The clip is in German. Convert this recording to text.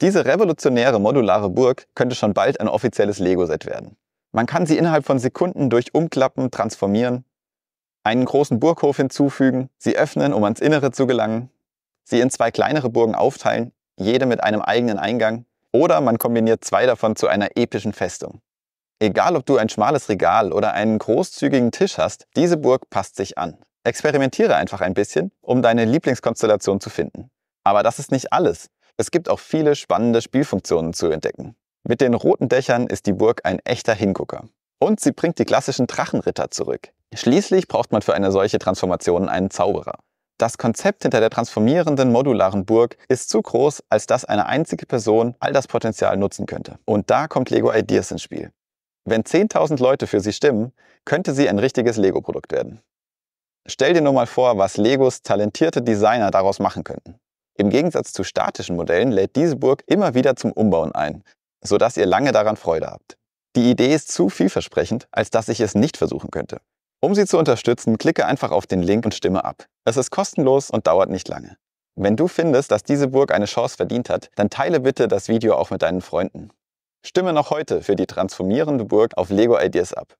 Diese revolutionäre modulare Burg könnte schon bald ein offizielles Lego-Set werden. Man kann sie innerhalb von Sekunden durch Umklappen transformieren, einen großen Burghof hinzufügen, sie öffnen, um ans Innere zu gelangen, sie in zwei kleinere Burgen aufteilen, jede mit einem eigenen Eingang, oder man kombiniert zwei davon zu einer epischen Festung. Egal, ob du ein schmales Regal oder einen großzügigen Tisch hast, diese Burg passt sich an. Experimentiere einfach ein bisschen, um deine Lieblingskonstellation zu finden. Aber das ist nicht alles. Es gibt auch viele spannende Spielfunktionen zu entdecken. Mit den roten Dächern ist die Burg ein echter Hingucker. Und sie bringt die klassischen Drachenritter zurück. Schließlich braucht man für eine solche Transformation einen Zauberer. Das Konzept hinter der transformierenden modularen Burg ist zu groß, als dass eine einzige Person all das Potenzial nutzen könnte. Und da kommt Lego Ideas ins Spiel. Wenn 10.000 Leute für sie stimmen, könnte sie ein richtiges Lego-Produkt werden. Stell dir nur mal vor, was Legos talentierte Designer daraus machen könnten. Im Gegensatz zu statischen Modellen lädt diese Burg immer wieder zum Umbauen ein, sodass ihr lange daran Freude habt. Die Idee ist zu vielversprechend, als dass ich es nicht versuchen könnte. Um sie zu unterstützen, klicke einfach auf den Link und stimme ab. Es ist kostenlos und dauert nicht lange. Wenn du findest, dass diese Burg eine Chance verdient hat, dann teile bitte das Video auch mit deinen Freunden. Stimme noch heute für die transformierende Burg auf LEGO Ideas ab.